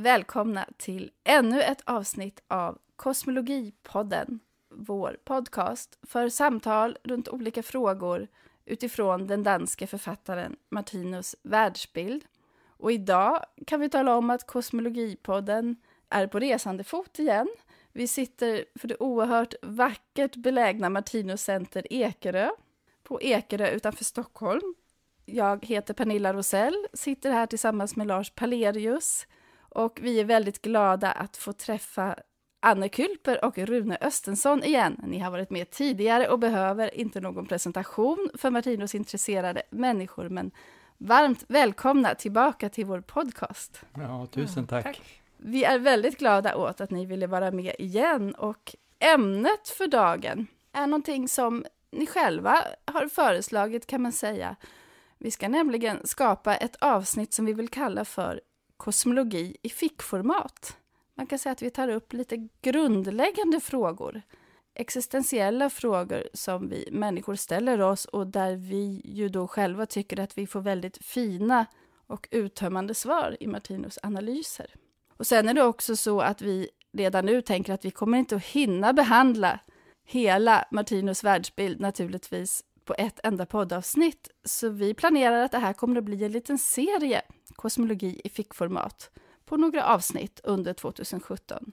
välkomna till ännu ett avsnitt av Kosmologipodden, vår podcast för samtal runt olika frågor utifrån den danske författaren Martinus världsbild. Och idag kan vi tala om att Kosmologipodden är på resande fot igen. Vi sitter för det oerhört vackert belägna Martinus Center Ekerö, på Ekerö utanför Stockholm. Jag heter Pernilla Rosell, sitter här tillsammans med Lars Palerius och vi är väldigt glada att få träffa Anne Kulper och Rune Östensson igen. Ni har varit med tidigare och behöver inte någon presentation för Martinos intresserade människor, men varmt välkomna tillbaka till vår podcast. Ja, tusen tack. tack. Vi är väldigt glada åt att ni ville vara med igen och ämnet för dagen är någonting som ni själva har föreslagit kan man säga. Vi ska nämligen skapa ett avsnitt som vi vill kalla för kosmologi i fickformat. Man kan säga att vi tar upp lite grundläggande frågor. Existentiella frågor som vi människor ställer oss och där vi ju då själva tycker att vi får väldigt fina och uttömmande svar i Martinus analyser. Och sen är det också så att vi redan nu tänker att vi kommer inte att hinna behandla hela Martinus världsbild naturligtvis på ett enda poddavsnitt, så vi planerar att det här kommer att bli en liten serie, kosmologi i fickformat, på några avsnitt under 2017.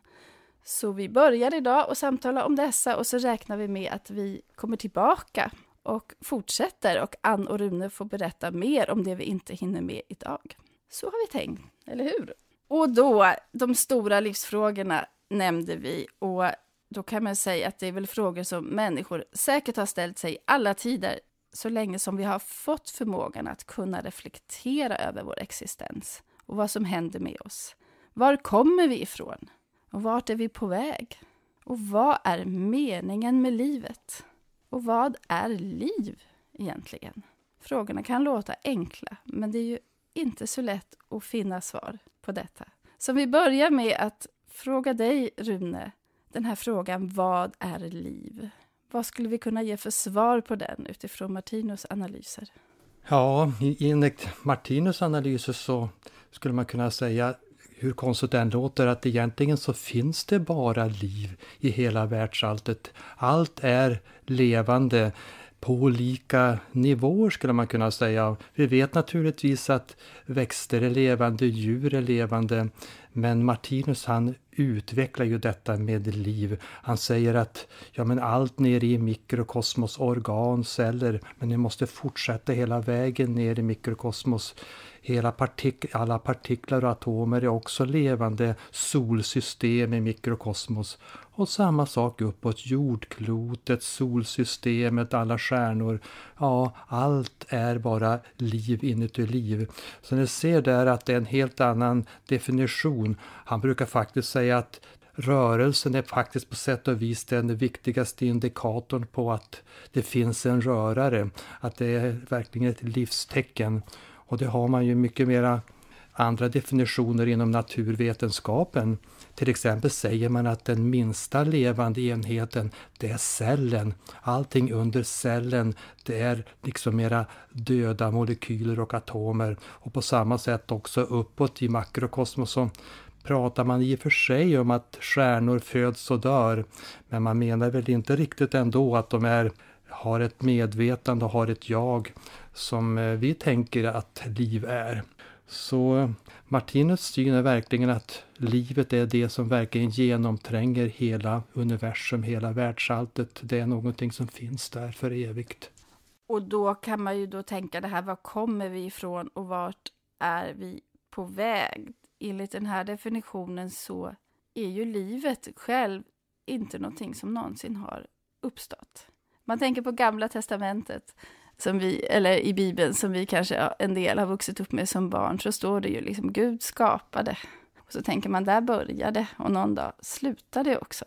Så vi börjar idag och samtala om dessa och så räknar vi med att vi kommer tillbaka och fortsätter och Ann och Rune får berätta mer om det vi inte hinner med idag. Så har vi tänkt, eller hur? Och då, de stora livsfrågorna nämnde vi och då kan man säga att det är väl frågor som människor säkert har ställt sig i alla tider, så länge som vi har fått förmågan att kunna reflektera över vår existens och vad som händer med oss. Var kommer vi ifrån? Och vart är vi på väg? Och vad är meningen med livet? Och vad är liv egentligen? Frågorna kan låta enkla, men det är ju inte så lätt att finna svar på detta. Så vi börjar med att fråga dig, Rune, den här frågan vad är liv? Vad skulle vi kunna ge för svar på den utifrån Martinus analyser? Ja, enligt Martinus analyser så skulle man kunna säga hur konstigt det än låter, att egentligen så finns det bara liv i hela världsalltet. Allt är levande på olika nivåer skulle man kunna säga. Vi vet naturligtvis att växter är levande, djur är levande, men Martinus han utvecklar ju detta med liv. Han säger att ja, men allt nere i mikrokosmos, organ, celler, men ni måste fortsätta hela vägen ner i mikrokosmos Hela partik alla partiklar och atomer är också levande solsystem i mikrokosmos. Och samma sak uppåt jordklotet, solsystemet, alla stjärnor. Ja, allt är bara liv inuti liv. Så ni ser där att det är en helt annan definition. Han brukar faktiskt säga att rörelsen är faktiskt på sätt och vis den viktigaste indikatorn på att det finns en rörare, att det är verkligen ett livstecken. Och det har man ju mycket mera andra definitioner inom naturvetenskapen. Till exempel säger man att den minsta levande enheten, det är cellen. Allting under cellen, det är liksom mera döda molekyler och atomer. Och på samma sätt också uppåt i makrokosmos så pratar man i och för sig om att stjärnor föds och dör. Men man menar väl inte riktigt ändå att de är, har ett medvetande och har ett jag som eh, vi tänker att liv är. Så Martinus syn är verkligen att livet är det som verkligen genomtränger hela universum, hela världsalltet. Det är någonting som finns där för evigt. Och då kan man ju då tänka det här, var kommer vi ifrån och vart är vi på väg? Enligt den här definitionen så är ju livet själv inte någonting som någonsin har uppstått. Man tänker på Gamla Testamentet som vi, eller i Bibeln, som vi kanske en del har vuxit upp med som barn, så står det ju liksom Gud skapade. Och så tänker man, där började och någon dag slutade också.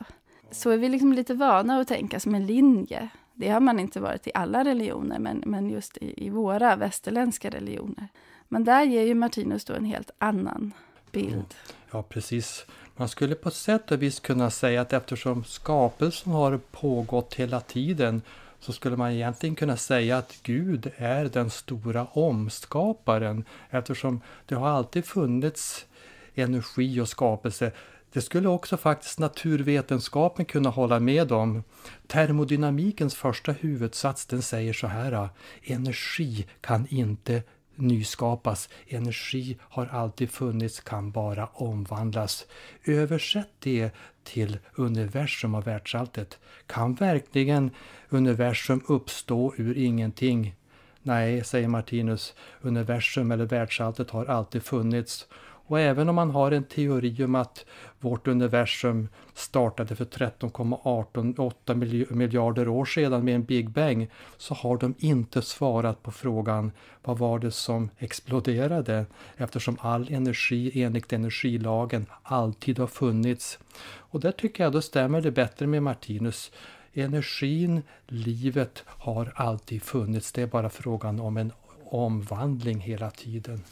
Så är vi liksom lite vana att tänka som en linje. Det har man inte varit i alla religioner, men, men just i, i våra västerländska religioner. Men där ger ju Martinus då en helt annan bild. Mm. Ja, precis. Man skulle på sätt och vis kunna säga att eftersom skapelsen har pågått hela tiden så skulle man egentligen kunna säga att Gud är den stora omskaparen eftersom det har alltid funnits energi och skapelse. Det skulle också faktiskt naturvetenskapen kunna hålla med om. Termodynamikens första huvudsats den säger så här ah, Energi kan inte nyskapas. Energi har alltid funnits, kan bara omvandlas. Översätt det till universum och världsalltet. Kan verkligen universum uppstå ur ingenting? Nej, säger Martinus, universum eller världsalltet har alltid funnits och även om man har en teori om att vårt universum startade för 13,8 miljarder år sedan med en Big Bang så har de inte svarat på frågan vad var det som exploderade eftersom all energi enligt energilagen alltid har funnits. Och där tycker jag då stämmer det bättre med Martinus energin, livet har alltid funnits. Det är bara frågan om en omvandling hela tiden.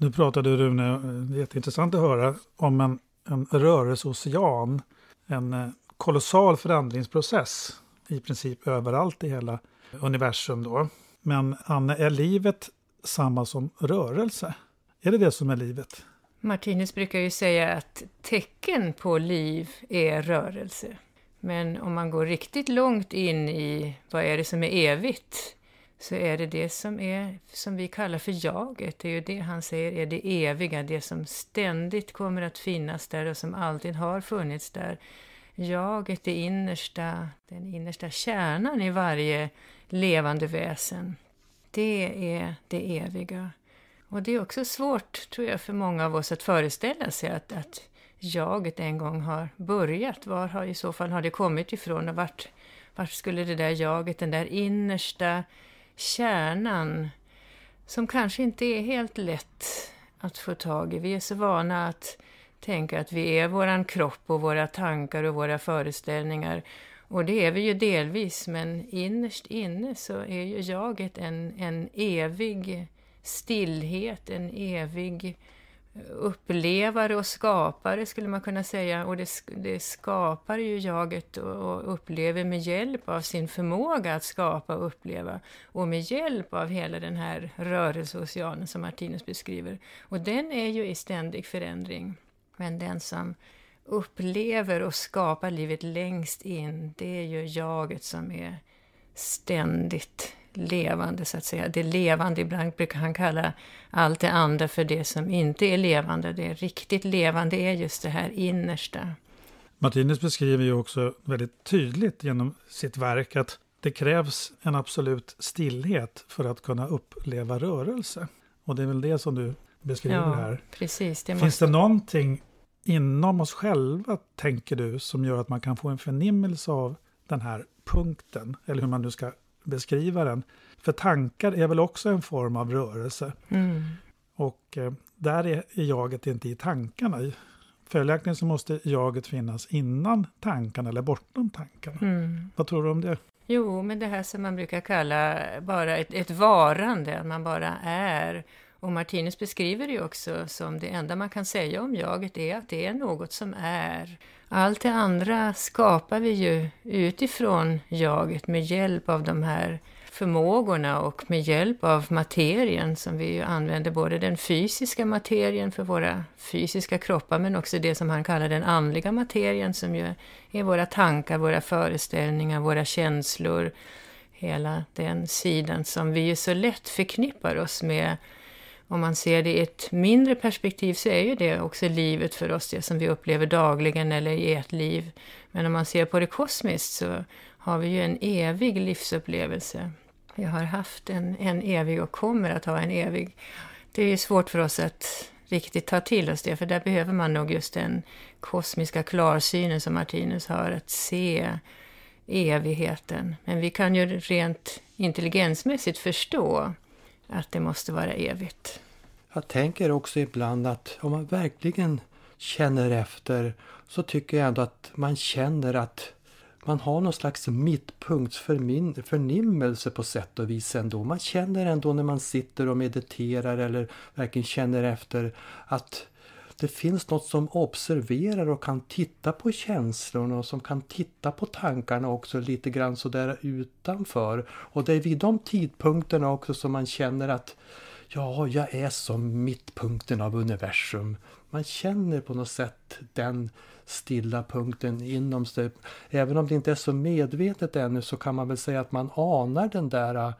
Nu pratade Rune, eh, jätteintressant att höra, om en, en rörelseocean. En eh, kolossal förändringsprocess i princip överallt i hela universum då. Men Anne, är livet samma som rörelse? Är det det som är livet? Martinus brukar ju säga att tecken på liv är rörelse. Men om man går riktigt långt in i vad är det som är evigt? så är det det som, är, som vi kallar för jaget, det är ju det han säger är det eviga, det som ständigt kommer att finnas där och som alltid har funnits där. Jaget, det innersta, den innersta kärnan i varje levande väsen, det är det eviga. Och det är också svårt, tror jag, för många av oss att föreställa sig att, att jaget en gång har börjat. Var har i så fall har det kommit ifrån och vart, vart skulle det där jaget, den där innersta kärnan som kanske inte är helt lätt att få tag i. Vi är så vana att tänka att vi är våran kropp och våra tankar och våra föreställningar. Och det är vi ju delvis, men innerst inne så är ju jaget en, en evig stillhet, en evig upplevare och skapare skulle man kunna säga. Och det, det skapar ju jaget och upplever med hjälp av sin förmåga att skapa och uppleva. Och med hjälp av hela den här rörelseoceanen som Martinus beskriver. Och den är ju i ständig förändring. Men den som upplever och skapar livet längst in, det är ju jaget som är ständigt levande, så att säga. Det levande, ibland brukar han kalla allt det andra för det som inte är levande. Det riktigt levande är just det här innersta. Martinus beskriver ju också väldigt tydligt genom sitt verk att det krävs en absolut stillhet för att kunna uppleva rörelse. Och det är väl det som du beskriver ja, här. Precis, det Finns det någonting inom oss själva, tänker du, som gör att man kan få en förnimmelse av den här punkten? Eller hur man nu ska beskriva den. För tankar är väl också en form av rörelse. Mm. Och eh, där är, jaget inte i tankarna. Följaktligen så måste jaget finnas innan tankarna eller bortom tankarna. Mm. Vad tror du om det? Jo, men det här som man brukar kalla bara ett, ett varande, att man bara är. Och Martinus beskriver det också som det enda man kan säga om jaget är att det är något som är. Allt det andra skapar vi ju utifrån jaget med hjälp av de här förmågorna och med hjälp av materien som vi använder, både den fysiska materien för våra fysiska kroppar men också det som han kallar den andliga materien som ju är våra tankar, våra föreställningar, våra känslor, hela den sidan som vi ju så lätt förknippar oss med om man ser det i ett mindre perspektiv så är ju det också livet för oss, det som vi upplever dagligen eller i ett liv. Men om man ser på det kosmiskt så har vi ju en evig livsupplevelse. Vi har haft en, en evig och kommer att ha en evig. Det är ju svårt för oss att riktigt ta till oss det, för där behöver man nog just den kosmiska klarsynen som Martinus har, att se evigheten. Men vi kan ju rent intelligensmässigt förstå att det måste vara evigt. Jag tänker också ibland att om man verkligen känner efter så tycker jag ändå att man känner att man har någon slags mittpunktsförnimmelse på sätt och vis ändå. Man känner ändå när man sitter och mediterar eller verkligen känner efter att det finns något som observerar och kan titta på känslorna och som kan titta på tankarna också lite grann sådär utanför. Och det är vid de tidpunkterna också som man känner att ja, jag är som mittpunkten av universum. Man känner på något sätt den stilla punkten inom sig. Även om det inte är så medvetet ännu så kan man väl säga att man anar den där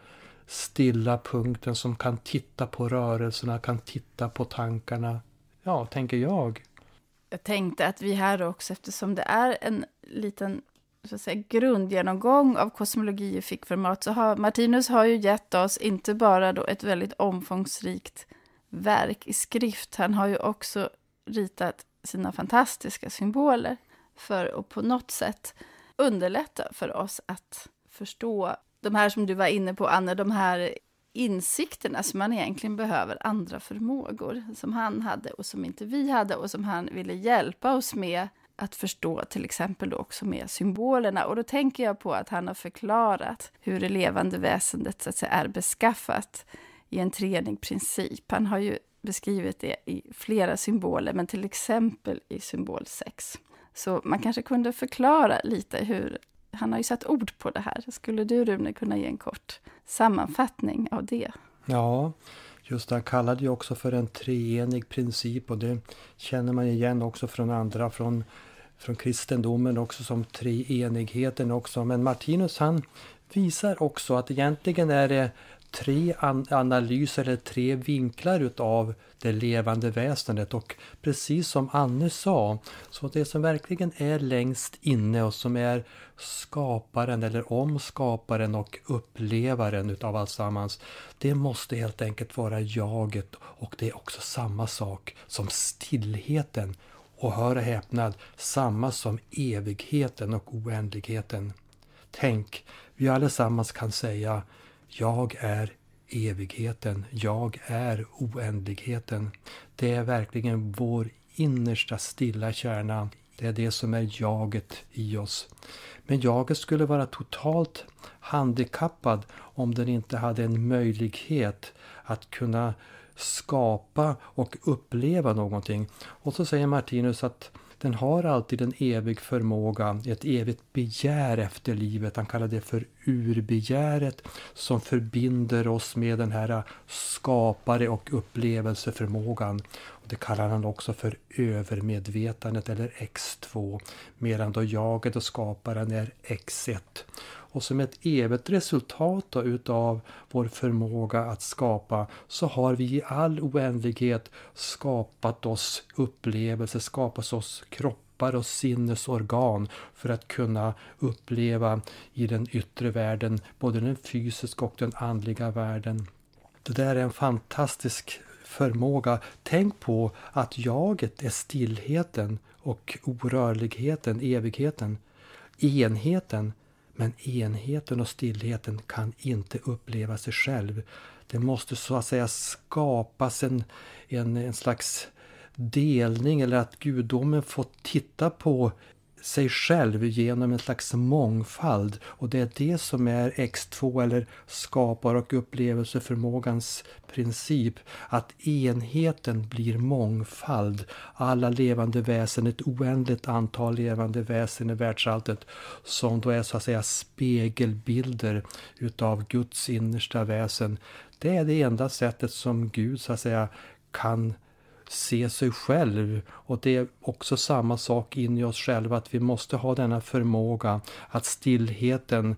stilla punkten som kan titta på rörelserna, kan titta på tankarna Ja, tänker jag. Jag tänkte att vi här också, eftersom det är en liten så att säga, grundgenomgång av kosmologi i fickformat, så har Martinus har ju gett oss inte bara då ett väldigt omfångsrikt verk i skrift, han har ju också ritat sina fantastiska symboler för att på något sätt underlätta för oss att förstå de här som du var inne på, Anne, de här insikterna som man egentligen behöver andra förmågor som han hade och som inte vi hade och som han ville hjälpa oss med att förstå till exempel också med symbolerna. Och då tänker jag på att han har förklarat hur det levande väsendet så att säga, är beskaffat i en treenig princip. Han har ju beskrivit det i flera symboler, men till exempel i symbol 6. Så man kanske kunde förklara lite hur han har ju satt ord på det här. Skulle du Rune kunna ge en kort sammanfattning av det? Ja, just det. Han kallade ju också för en treenig princip och det känner man igen också från andra, från, från kristendomen också som treenigheten också. Men Martinus han visar också att egentligen är det tre an analyser eller tre vinklar utav det levande väsendet och precis som Anne sa, så det som verkligen är längst inne och som är skaparen eller omskaparen och upplevaren utav alltsammans, det måste helt enkelt vara jaget och det är också samma sak som stillheten och hör och häpnad, samma som evigheten och oändligheten. Tänk, vi allesammans kan säga jag är evigheten, jag är oändligheten. Det är verkligen vår innersta stilla kärna. Det är det som är jaget i oss. Men jaget skulle vara totalt handikappad om den inte hade en möjlighet att kunna skapa och uppleva någonting. Och så säger Martinus att den har alltid en evig förmåga, ett evigt begär efter livet. Han kallar det för urbegäret som förbinder oss med den här skapare och upplevelseförmågan. Det kallar han också för övermedvetandet eller X2 medan då jaget och skaparen är X1. Och som ett evigt resultat utav vår förmåga att skapa så har vi i all oändlighet skapat oss upplevelser, skapat oss kroppar och sinnesorgan för att kunna uppleva i den yttre världen, både den fysiska och den andliga världen. Det där är en fantastisk förmåga. Tänk på att jaget är stillheten och orörligheten, evigheten, enheten. Men enheten och stillheten kan inte uppleva sig själv. Det måste så att säga skapas en, en, en slags delning eller att gudomen får titta på sig själv genom en slags mångfald och det är det som är X2 eller skapar och upplevelseförmågans princip. Att enheten blir mångfald. Alla levande väsen, ett oändligt antal levande väsen i världsalltet som då är så att säga spegelbilder utav Guds innersta väsen. Det är det enda sättet som Gud så att säga kan se sig själv. Och det är också samma sak in i oss själva, att vi måste ha denna förmåga att stillheten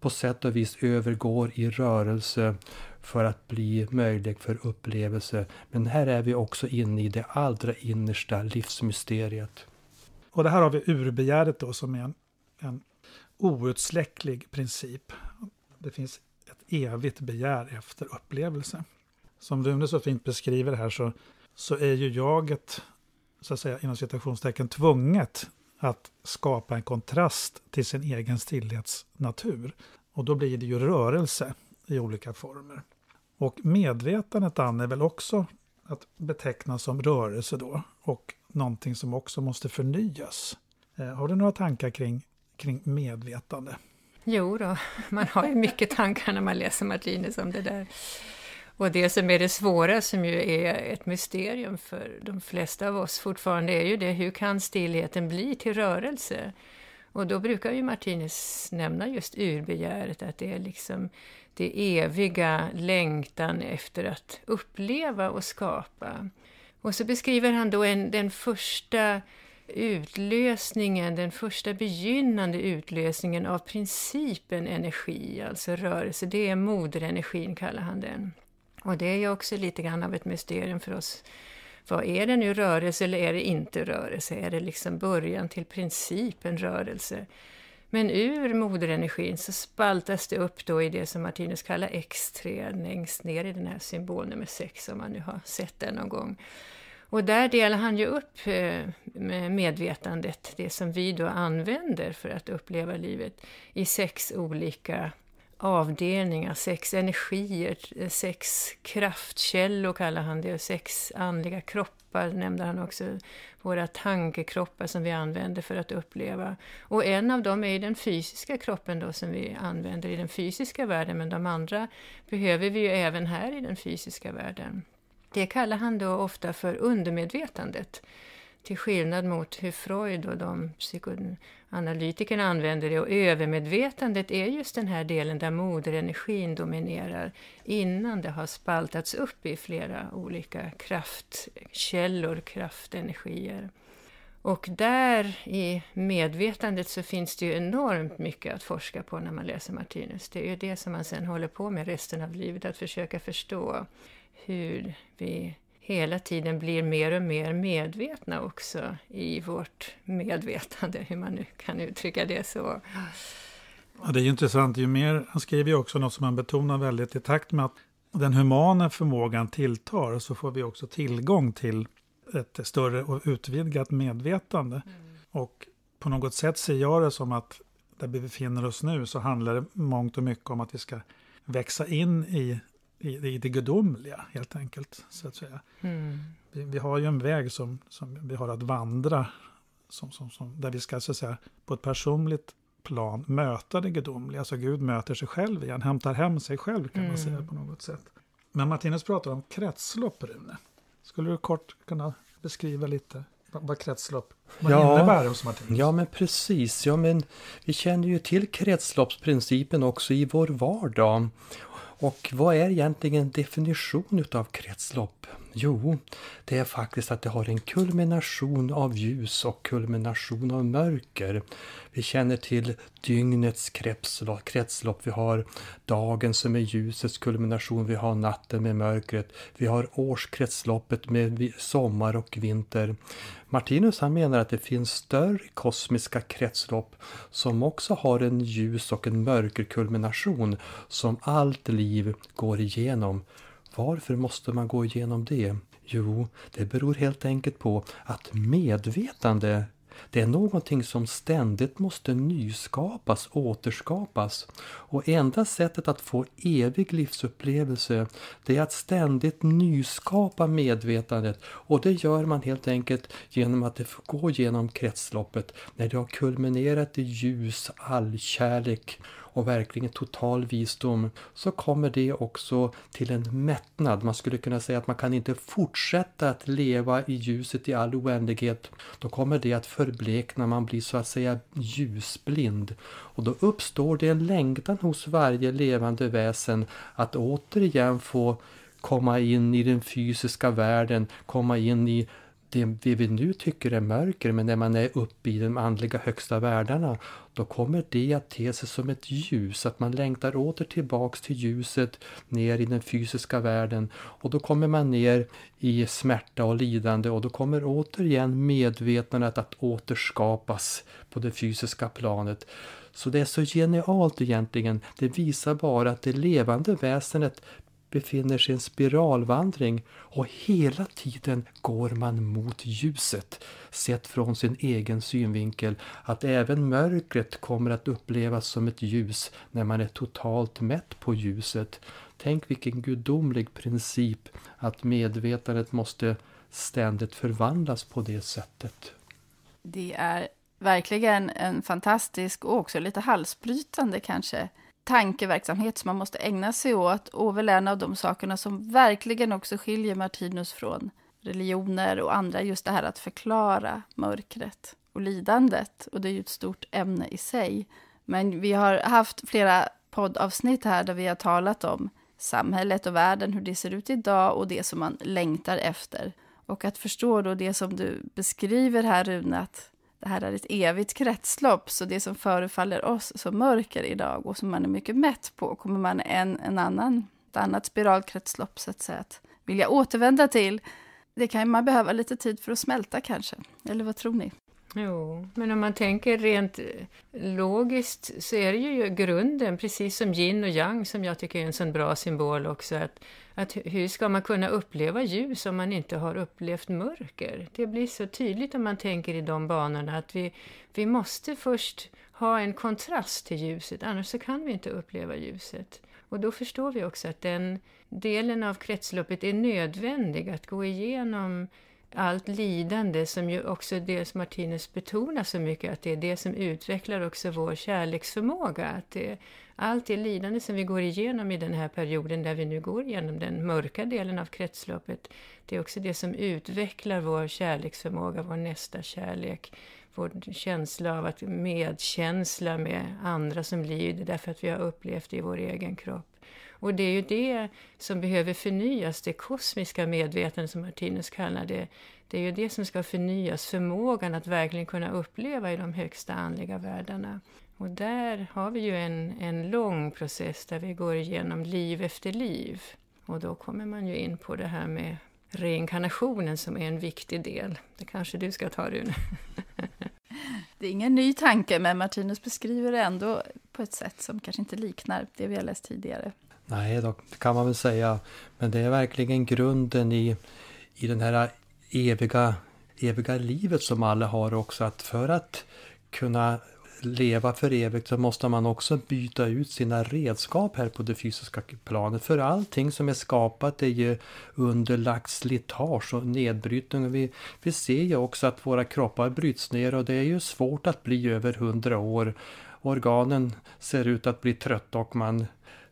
på sätt och vis övergår i rörelse för att bli möjlig för upplevelse. Men här är vi också inne i det allra innersta livsmysteriet. Och det här har vi urbegäret då som är en, en outsläcklig princip. Det finns ett evigt begär efter upplevelse. Som Rune så fint beskriver det här så så är ju jaget, så att säga, inom citationstecken, tvunget att skapa en kontrast till sin egen stillhetsnatur. Och då blir det ju rörelse i olika former. Och medvetandet Anne är väl också att beteckna som rörelse då och någonting som också måste förnyas. Eh, har du några tankar kring, kring medvetande? Jo då, man har ju mycket tankar när man läser Martinus om det där. Och det som är det svåra, som ju är ett mysterium för de flesta av oss fortfarande, är ju det hur kan stillheten bli till rörelse? Och då brukar ju Martinus nämna just urbegäret, att det är liksom det eviga längtan efter att uppleva och skapa. Och så beskriver han då en, den första utlösningen, den första begynnande utlösningen av principen energi, alltså rörelse. Det är moderenergin, kallar han den. Och det är ju också lite grann av ett mysterium för oss. Vad är det nu rörelse eller är det inte rörelse? Är det liksom början till principen rörelse? Men ur moderenergin så spaltas det upp då i det som Martinus kallar X3 längst ner i den här symbol nummer 6 om man nu har sett den någon gång. Och där delar han ju upp eh, medvetandet, det som vi då använder för att uppleva livet, i sex olika avdelningar, sex energier, sex kraftkällor kallar han det och sex andliga kroppar nämnde han också. Våra tankekroppar som vi använder för att uppleva. Och en av dem är den fysiska kroppen då som vi använder i den fysiska världen men de andra behöver vi ju även här i den fysiska världen. Det kallar han då ofta för undermedvetandet. Till skillnad mot hur Freud och de psykoanalytikerna använder det. Och övermedvetandet är just den här delen där moderenergin dominerar innan det har spaltats upp i flera olika kraftkällor, kraftenergier. Och där i medvetandet så finns det ju enormt mycket att forska på när man läser Martinus. Det är ju det som man sen håller på med resten av livet, att försöka förstå hur vi hela tiden blir mer och mer medvetna också i vårt medvetande, hur man nu kan uttrycka det så. Ja, det är ju intressant, ju mer, han skriver ju också något som han betonar väldigt i takt med att den humana förmågan tilltar så får vi också tillgång till ett större och utvidgat medvetande. Mm. Och på något sätt ser jag det som att där vi befinner oss nu så handlar det mångt och mycket om att vi ska växa in i i, i det gudomliga helt enkelt. Så att säga. Mm. Vi, vi, har ju en väg som, som vi har att vandra, som, som, som, där vi ska så att säga, på ett personligt plan möta det gudomliga. Alltså Gud möter sig själv igen, hämtar hem sig själv kan mm. man säga på mm. något sätt. Men Martinus pratar om kretslopp, Rune. Skulle du kort kunna beskriva lite vad kretslopp vad ja, innebär hos Martinus? Ja, men precis. Ja, men vi känner ju till kretsloppsprincipen också i vår vardag. Och vad är egentligen definition utav kretslopp? Jo, det är faktiskt att det har en kulmination av ljus och kulmination av mörker. Vi känner till dygnets kretslopp. Vi har dagen som är ljusets kulmination. Vi har natten med mörkret. Vi har årskretsloppet med sommar och vinter. Martinus han menar att det finns större kosmiska kretslopp som också har en ljus och en mörkerkulmination som allt liv går igenom. Varför måste man gå igenom det? Jo, det beror helt enkelt på att medvetande det är någonting som ständigt måste nyskapas, återskapas. Och enda sättet att få evig livsupplevelse det är att ständigt nyskapa medvetandet. Och det gör man helt enkelt genom att det får gå genom kretsloppet när det har kulminerat i ljus allkärlek och verkligen total visdom så kommer det också till en mättnad. Man skulle kunna säga att man kan inte fortsätta att leva i ljuset i all oändlighet. Då kommer det att förblekna, man blir så att säga ljusblind. Och då uppstår det en längtan hos varje levande väsen att återigen få komma in i den fysiska världen, komma in i det vi nu tycker är mörker, men när man är uppe i de andliga högsta världarna, då kommer det att te sig som ett ljus, att man längtar åter tillbaks till ljuset ner i den fysiska världen och då kommer man ner i smärta och lidande och då kommer återigen medvetandet att återskapas på det fysiska planet. Så det är så genialt egentligen. Det visar bara att det levande väsendet befinner sig i en spiralvandring och hela tiden går man mot ljuset sett från sin egen synvinkel att även mörkret kommer att upplevas som ett ljus när man är totalt mätt på ljuset. Tänk vilken gudomlig princip att medvetandet måste ständigt förvandlas på det sättet. Det är verkligen en fantastisk och också lite halsbrytande kanske tankeverksamhet som man måste ägna sig åt och väl en av de sakerna som verkligen också skiljer Martinus från religioner och andra, just det här att förklara mörkret och lidandet. Och det är ju ett stort ämne i sig. Men vi har haft flera poddavsnitt här där vi har talat om samhället och världen, hur det ser ut idag och det som man längtar efter. Och att förstå då det som du beskriver här, Rune, att det här är ett evigt kretslopp, så det som förefaller oss som mörker idag och som man är mycket mätt på kommer man en, en annan, ett annat spiralkretslopp så att säga att vilja återvända till. Det kan man behöva lite tid för att smälta kanske, eller vad tror ni? Jo, men om man tänker rent eh, logiskt så är det ju grunden, precis som yin och yang som jag tycker är en sån bra symbol också. Att, att hur ska man kunna uppleva ljus om man inte har upplevt mörker? Det blir så tydligt om man tänker i de banorna att vi, vi måste först ha en kontrast till ljuset, annars så kan vi inte uppleva ljuset. Och då förstår vi också att den delen av kretsloppet är nödvändig att gå igenom allt lidande som ju också dels Martinus betonar så mycket, att det är det som utvecklar också vår kärleksförmåga. Att det, allt det lidande som vi går igenom i den här perioden där vi nu går igenom den mörka delen av kretsloppet, det är också det som utvecklar vår kärleksförmåga, vår nästa kärlek, vår känsla av att medkänsla med andra som lider därför att vi har upplevt det i vår egen kropp. Och det är ju det som behöver förnyas, det kosmiska medvetandet som Martinus kallar det. Det är ju det som ska förnyas, förmågan att verkligen kunna uppleva i de högsta andliga världarna. Och där har vi ju en, en lång process där vi går igenom liv efter liv. Och då kommer man ju in på det här med reinkarnationen som är en viktig del. Det kanske du ska ta Rune? Det är ingen ny tanke, men Martinus beskriver det ändå på ett sätt som kanske inte liknar det vi har läst tidigare. Nej, då kan man väl säga. Men det är verkligen grunden i, i den här eviga, eviga livet som alla har också. Att för att kunna leva för evigt så måste man också byta ut sina redskap här på det fysiska planet. För allting som är skapat är ju underlagt slitage och nedbrytning. vi, vi ser ju också att våra kroppar bryts ner och det är ju svårt att bli över hundra år. Organen ser ut att bli trötta och man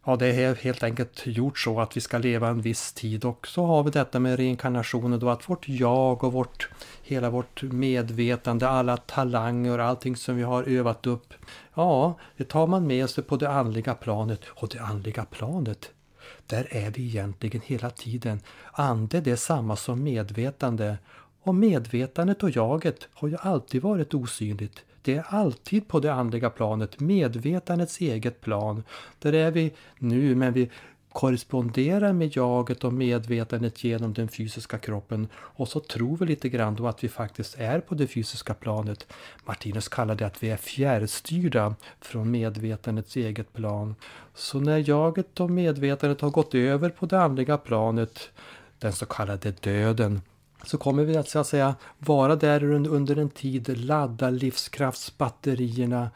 ja, det är helt enkelt gjort så att vi ska leva en viss tid och så har vi detta med reinkarnationen då att vårt jag och vårt, hela vårt medvetande, alla talanger, och allting som vi har övat upp. Ja, det tar man med sig på det andliga planet och det andliga planet där är vi egentligen hela tiden. Ande det är samma som medvetande och medvetandet och jaget har ju alltid varit osynligt. Det är alltid på det andliga planet, medvetandets eget plan. Där är vi nu, men vi korresponderar med jaget och medvetandet genom den fysiska kroppen och så tror vi lite grann då att vi faktiskt är på det fysiska planet. Martinus kallar det att vi är fjärrstyrda från medvetandets eget plan. Så när jaget och medvetandet har gått över på det andliga planet, den så kallade döden, så kommer vi att, så att säga vara där under en tid, ladda livskraftsbatterierna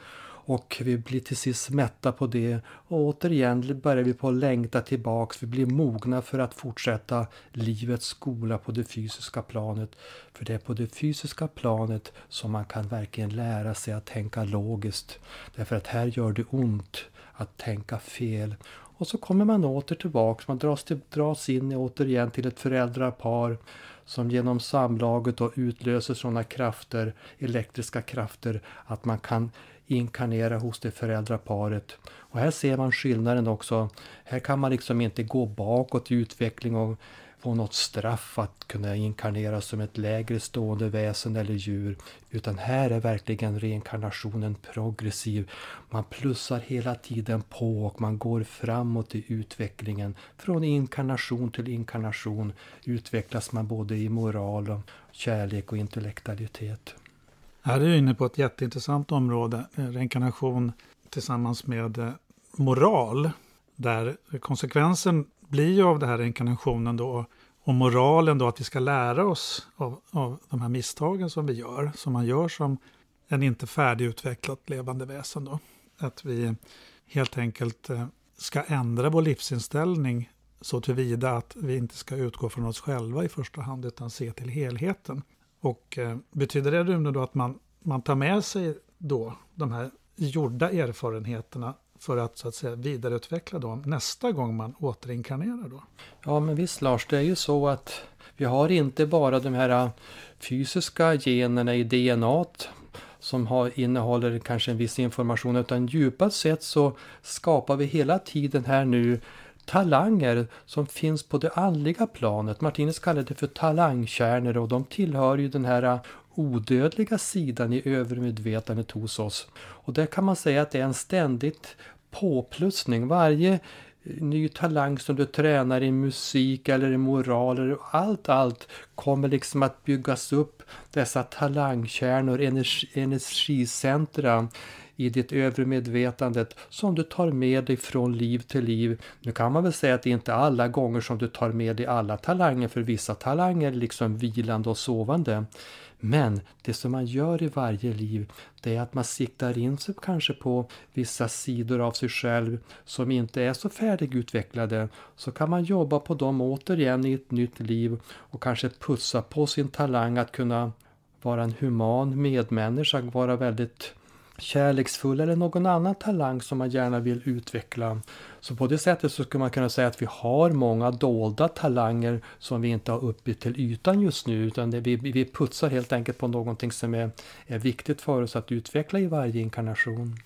och vi blir till sist mätta på det och återigen börjar vi på att längta tillbaks. Vi blir mogna för att fortsätta livets skola på det fysiska planet. För det är på det fysiska planet som man kan verkligen lära sig att tänka logiskt. Därför att här gör det ont att tänka fel och så kommer man åter tillbaks, man dras, till, dras in återigen till ett föräldrapar som genom samlaget då utlöser sådana krafter, elektriska krafter, att man kan inkarnera hos det föräldraparet. Och här ser man skillnaden också. Här kan man liksom inte gå bakåt i utveckling och på något straff att kunna inkarneras som ett lägre stående väsen eller djur. Utan här är verkligen reinkarnationen progressiv. Man plussar hela tiden på och man går framåt i utvecklingen. Från inkarnation till inkarnation utvecklas man både i moral, kärlek och intellektualitet. Här är du inne på ett jätteintressant område, eh, reinkarnation tillsammans med eh, moral. Där konsekvensen blir ju av den här inkarnationen då och moralen då att vi ska lära oss av, av de här misstagen som vi gör, som man gör som en inte färdigutvecklat levande väsen då. Att vi helt enkelt eh, ska ändra vår livsinställning så tillvida att vi inte ska utgå från oss själva i första hand utan se till helheten. Och eh, betyder det Rune då att man, man tar med sig då de här gjorda erfarenheterna för att, så att säga, vidareutveckla dem nästa gång man återinkarnerar då? Ja men visst Lars, det är ju så att vi har inte bara de här äh, fysiska generna i DNA som har, innehåller kanske en viss information utan djupast sett så skapar vi hela tiden här nu talanger som finns på det andliga planet. Martinus kallar det för talangkärnor och de tillhör ju den här äh, odödliga sidan i övermedvetandet hos oss. Och där kan man säga att det är en ständigt påplussning. Varje eh, ny talang som du tränar i musik eller i moral eller allt, allt kommer liksom att byggas upp dessa talangkärnor, energi, energicentra i ditt övre medvetandet som du tar med dig från liv till liv. Nu kan man väl säga att det inte är alla gånger som du tar med dig alla talanger för vissa talanger liksom vilande och sovande. Men det som man gör i varje liv det är att man siktar in sig kanske på vissa sidor av sig själv som inte är så färdigutvecklade. Så kan man jobba på dem återigen i ett nytt liv och kanske putsa på sin talang att kunna vara en human medmänniska, vara väldigt kärleksfull eller någon annan talang som man gärna vill utveckla. Så på det sättet så skulle man kunna säga att vi har många dolda talanger som vi inte har uppe till ytan just nu utan det, vi, vi putsar helt enkelt på någonting som är, är viktigt för oss att utveckla i varje inkarnation.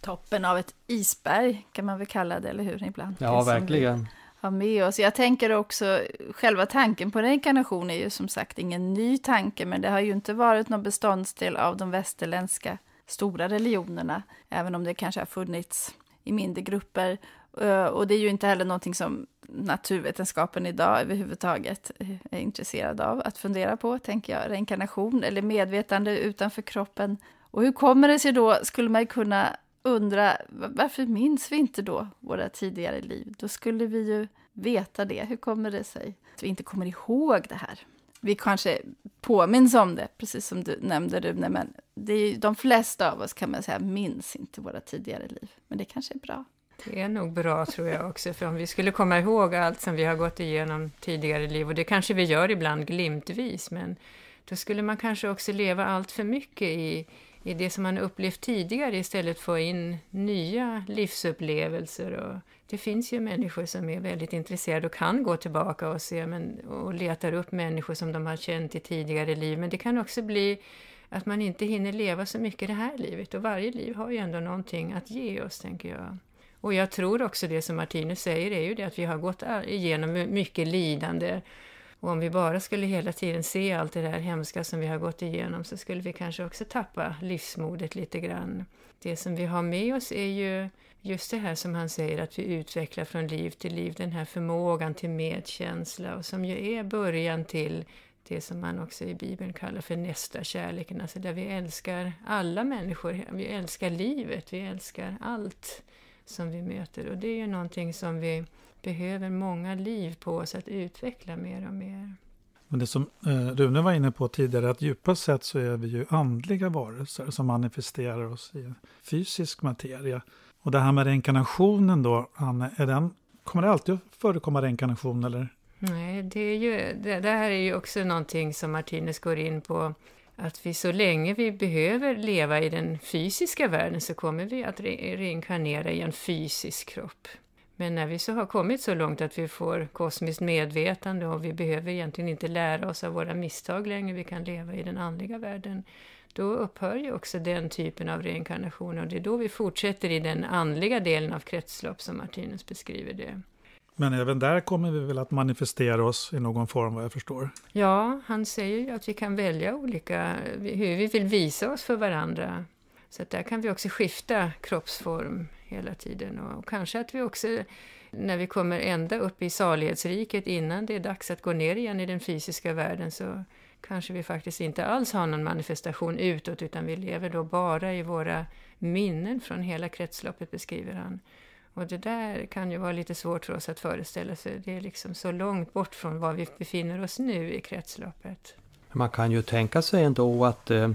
Toppen av ett isberg kan man väl kalla det, eller hur? Ibland. Ja, verkligen med oss. Jag tänker också, själva tanken på reinkarnation är ju som sagt ingen ny tanke, men det har ju inte varit någon beståndsdel av de västerländska stora religionerna, även om det kanske har funnits i mindre grupper. Eh, och det är ju inte heller någonting som naturvetenskapen idag överhuvudtaget är intresserad av att fundera på, tänker jag. Reinkarnation eller medvetande utanför kroppen. Och hur kommer det sig då, skulle man kunna undra, varför minns vi inte då våra tidigare liv? Då skulle vi ju veta det. Hur kommer det sig att vi inte kommer ihåg det här? vi kanske påminns om det, precis som du nämnde Rune, men det är ju, de flesta av oss kan man säga minns inte våra tidigare liv, men det kanske är bra. Det är nog bra tror jag också, för om vi skulle komma ihåg allt som vi har gått igenom tidigare liv, och det kanske vi gör ibland glimtvis, men då skulle man kanske också leva allt för mycket i, i det som man upplevt tidigare istället för att få in nya livsupplevelser och det finns ju människor som är väldigt intresserade och kan gå tillbaka och se men, och letar upp människor som de har känt i tidigare liv. Men det kan också bli att man inte hinner leva så mycket det här livet och varje liv har ju ändå någonting att ge oss, tänker jag. Och jag tror också det som Martinus säger är ju det att vi har gått igenom mycket lidande. Och om vi bara skulle hela tiden se allt det där hemska som vi har gått igenom så skulle vi kanske också tappa livsmodet lite grann. Det som vi har med oss är ju just det här som han säger att vi utvecklar från liv till liv, den här förmågan till medkänsla och som ju är början till det som man också i Bibeln kallar för nästa kärleken, alltså där vi älskar alla människor, vi älskar livet, vi älskar allt som vi möter och det är ju någonting som vi behöver många liv på oss att utveckla mer och mer. Men det som eh, Rune var inne på tidigare, att djupast sett så är vi ju andliga varelser som manifesterar oss i fysisk materia. Och det här med reinkarnationen då, Anne, är den, kommer det alltid att förekomma reinkarnation eller? Nej, det, är ju, det, det här är ju också någonting som Martinus går in på att vi så länge vi behöver leva i den fysiska världen så kommer vi att re reinkarnera i en fysisk kropp. Men när vi så har kommit så långt att vi får kosmiskt medvetande och vi behöver egentligen inte lära oss av våra misstag längre, vi kan leva i den andliga världen, då upphör ju också den typen av reinkarnation och det är då vi fortsätter i den andliga delen av kretslopp som Martinus beskriver det. Men även där kommer vi väl att manifestera oss i någon form vad jag förstår? Ja, han säger ju att vi kan välja olika, hur vi vill visa oss för varandra. Så att där kan vi också skifta kroppsform hela tiden och, och kanske att vi också när vi kommer ända upp i salighetsriket innan det är dags att gå ner igen i den fysiska världen så kanske vi faktiskt inte alls har någon manifestation utåt utan vi lever då bara i våra minnen från hela kretsloppet, beskriver han. Och det där kan ju vara lite svårt för oss att föreställa sig. Det är liksom så långt bort från var vi befinner oss nu i kretsloppet. Man kan ju tänka sig ändå att eh,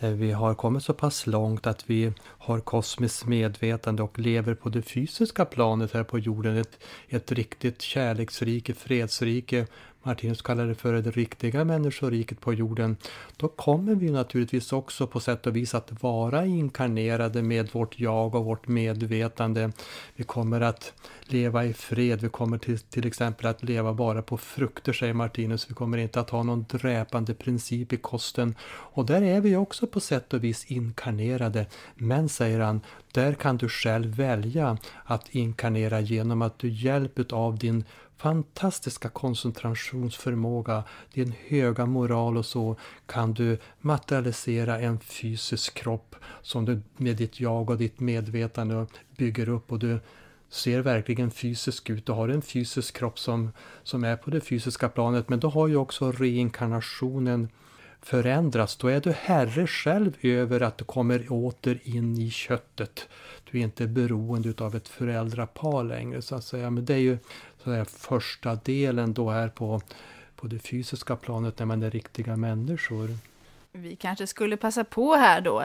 vi har kommit så pass långt att vi har kosmiskt medvetande och lever på det fysiska planet här på jorden. Ett, ett riktigt kärleksrike, fredsrike Martinus kallar det för det riktiga människoriket på jorden, då kommer vi naturligtvis också på sätt och vis att vara inkarnerade med vårt jag och vårt medvetande. Vi kommer att leva i fred, vi kommer till, till exempel att leva bara på frukter, säger Martinus. Vi kommer inte att ha någon dräpande princip i kosten. Och där är vi också på sätt och vis inkarnerade. Men, säger han, där kan du själv välja att inkarnera genom att du hjälp av din fantastiska koncentrationsförmåga, din höga moral och så kan du materialisera en fysisk kropp som du med ditt jag och ditt medvetande bygger upp och du ser verkligen fysisk ut. Du har en fysisk kropp som, som är på det fysiska planet men då har ju också reinkarnationen förändrats. Då är du herre själv över att du kommer åter in i köttet. Du är inte beroende av ett föräldrapar längre så att säga. Men det är ju så där, första delen då är på, på det fysiska planet när man är riktiga människor. Vi kanske skulle passa på här då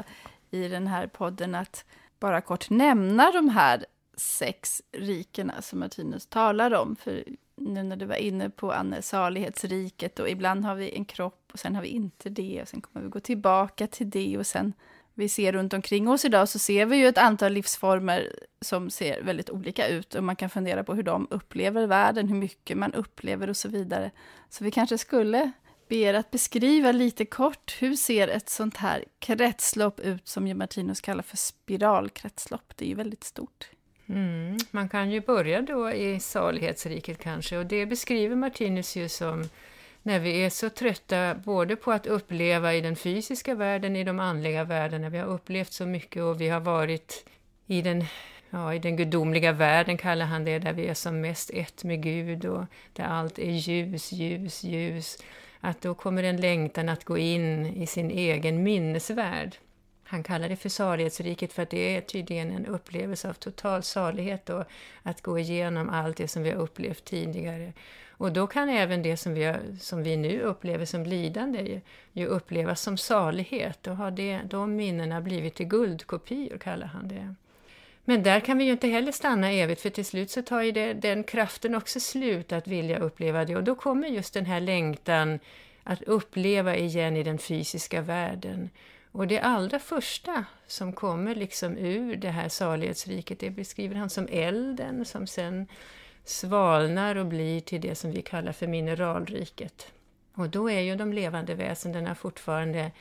i den här podden att bara kort nämna de här sex rikena som Martinus talar om. För nu när du var inne på Anne, salighetsriket och ibland har vi en kropp och sen har vi inte det och sen kommer vi gå tillbaka till det och sen vi ser runt omkring oss idag så ser vi ju ett antal livsformer som ser väldigt olika ut och man kan fundera på hur de upplever världen, hur mycket man upplever och så vidare. Så vi kanske skulle be er att beskriva lite kort hur ser ett sånt här kretslopp ut som ju Martinus kallar för spiralkretslopp. Det är ju väldigt stort. Mm, man kan ju börja då i salighetsriket kanske och det beskriver Martinus ju som när vi är så trötta både på att uppleva i den fysiska världen, i de andliga världarna, vi har upplevt så mycket och vi har varit i den, ja, i den gudomliga världen, kallar han det, där vi är som mest ett med Gud och där allt är ljus, ljus, ljus. Att då kommer en längtan att gå in i sin egen minnesvärld. Han kallar det för salighetsriket för att det är tydligen en upplevelse av total salighet då, att gå igenom allt det som vi har upplevt tidigare. Och då kan även det som vi, har, som vi nu upplever som lidande ju, ju upplevas som salighet. Då har det, de minnena blivit till guldkopior, kallar han det. Men där kan vi ju inte heller stanna evigt för till slut så tar ju det, den kraften också slut att vilja uppleva det och då kommer just den här längtan att uppleva igen i den fysiska världen. Och det allra första som kommer liksom ur det här salighetsriket, det beskriver han som elden som sen svalnar och blir till det som vi kallar för mineralriket. Och då är ju de levande väsendena fortfarande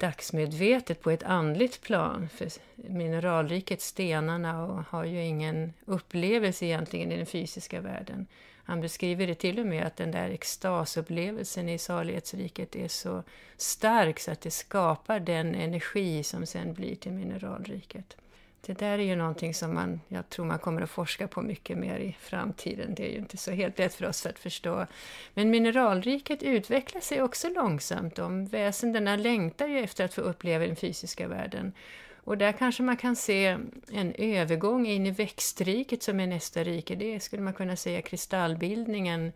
dagsmedvetet på ett andligt plan. För mineralriket, stenarna, har ju ingen upplevelse egentligen i den fysiska världen. Han beskriver det till och med att den där extasupplevelsen i salighetsriket är så stark så att det skapar den energi som sen blir till mineralriket. Det där är ju någonting som man, jag tror man kommer att forska på mycket mer i framtiden. Det är ju inte så helt lätt för oss att förstå. Men mineralriket utvecklar sig också långsamt. De väsendena längtar ju efter att få uppleva den fysiska världen. Och där kanske man kan se en övergång in i växtriket som är nästa rike. Det skulle man kunna säga kristallbildningen.